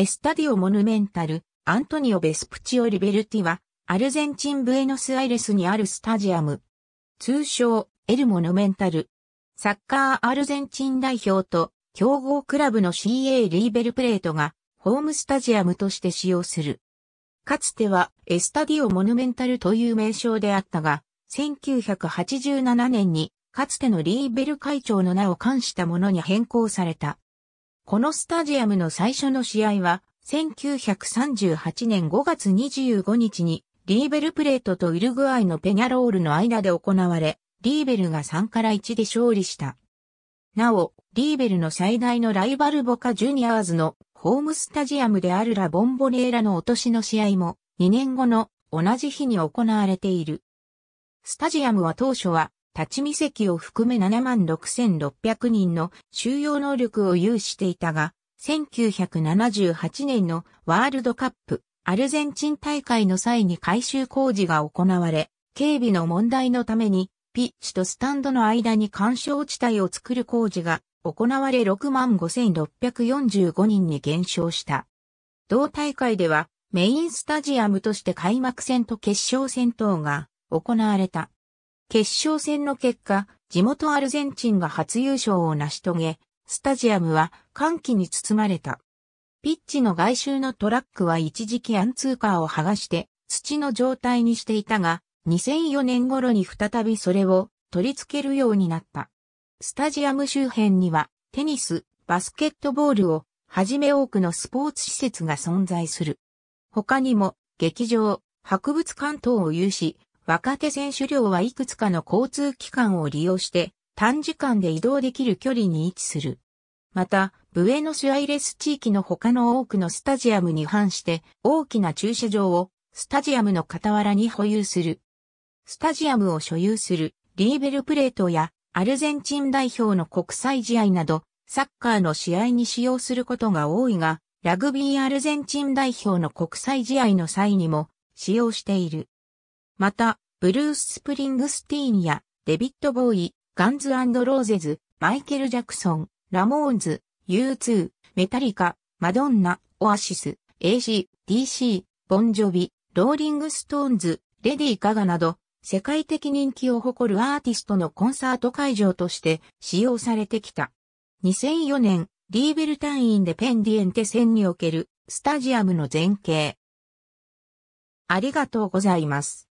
エスタディオ・モヌメンタル、アントニオ・ベスプチオ・リベルティは、アルゼンチン・ブエノスアイレスにあるスタジアム。通称、エル・モヌメンタル。サッカーアルゼンチン代表と、強豪クラブの CA リーベルプレートが、ホームスタジアムとして使用する。かつては、エスタディオ・モヌメンタルという名称であったが、1987年に、かつてのリーベル会長の名を冠したものに変更された。このスタジアムの最初の試合は、1938年5月25日に、リーベルプレートとウルグアイのペニャロールの間で行われ、リーベルが3から1で勝利した。なお、リーベルの最大のライバルボカジュニアーズのホームスタジアムであるラボンボレーラの落としの試合も2年後の同じ日に行われている。スタジアムは当初は立ち見席を含め76,600人の収容能力を有していたが、1978年のワールドカップアルゼンチン大会の際に改修工事が行われ、警備の問題のためにピッチとスタンドの間に干渉地帯を作る工事が行われ65,645人に減少した。同大会ではメインスタジアムとして開幕戦と決勝戦等が行われた。決勝戦の結果、地元アルゼンチンが初優勝を成し遂げ、スタジアムは歓喜に包まれた。ピッチの外周のトラックは一時期アンツーカーを剥がして土の状態にしていたが、2004年頃に再びそれを取り付けるようになった。スタジアム周辺にはテニス、バスケットボールをはじめ多くのスポーツ施設が存在する。他にも劇場、博物館等を有し、若手選手寮はいくつかの交通機関を利用して短時間で移動できる距離に位置する。また、ブエノスアイレス地域の他の多くのスタジアムに反して大きな駐車場をスタジアムの傍らに保有する。スタジアムを所有するリーベルプレートやアルゼンチン代表の国際試合などサッカーの試合に使用することが多いが、ラグビーアルゼンチン代表の国際試合の際にも使用している。また、ブルース・スプリングスティーンやデビット・ボーイ、ガンズ・アンド・ローゼズ、マイケル・ジャクソン、ラモーンズ、U2、メタリカ、マドンナ、オアシス、AC、DC、ボンジョビ、ローリング・ストーンズ、レディガガなど、世界的人気を誇るアーティストのコンサート会場として使用されてきた。2004年、リーベル単位でペンディエンテ戦におけるスタジアムの前景。ありがとうございます。